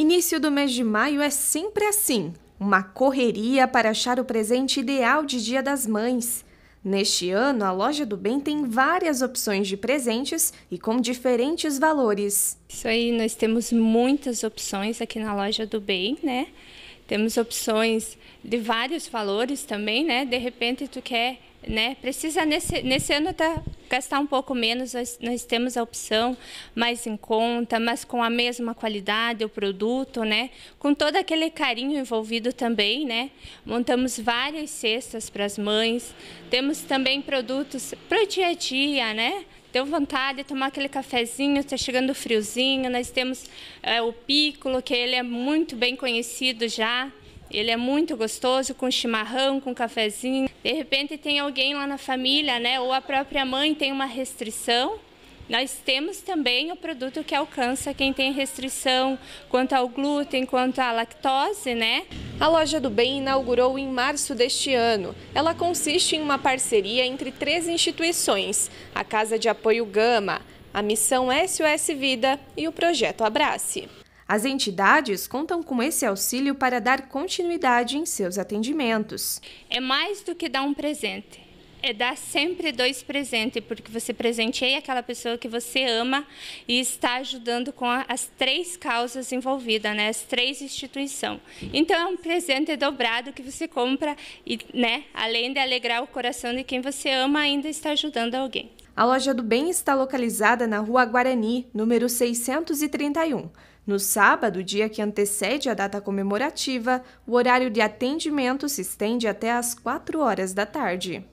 Início do mês de maio é sempre assim, uma correria para achar o presente ideal de Dia das Mães. Neste ano, a Loja do Bem tem várias opções de presentes e com diferentes valores. Isso aí, nós temos muitas opções aqui na Loja do Bem, né? Temos opções de vários valores também, né? De repente tu quer, né? Precisa nesse, nesse ano tá gastar um pouco menos, nós, temos a opção mais em conta, mas com a mesma qualidade o produto, né? Com todo aquele carinho envolvido também, né? Montamos várias cestas para as mães, temos também produtos para o dia a dia, né? Deu vontade de tomar aquele cafezinho, está chegando friozinho. Nós temos é, o Piccolo, que ele é muito bem conhecido já. Ele é muito gostoso com chimarrão, com cafezinho. De repente tem alguém lá na família, né, ou a própria mãe tem uma restrição. Nós temos também o produto que alcança quem tem restrição quanto ao glúten, quanto à lactose, né? A Loja do Bem inaugurou em março deste ano. Ela consiste em uma parceria entre três instituições: a Casa de Apoio Gama, a Missão SOS Vida e o Projeto Abrace. As entidades contam com esse auxílio para dar continuidade em seus atendimentos. É mais do que dar um presente. É dar sempre dois presentes, porque você presenteia aquela pessoa que você ama e está ajudando com as três causas envolvidas, né? as três instituições. Então, é um presente dobrado que você compra e, né, além de alegrar o coração de quem você ama, ainda está ajudando alguém. A loja do bem está localizada na Rua Guarani, número 631. No sábado, dia que antecede a data comemorativa, o horário de atendimento se estende até às 4 horas da tarde.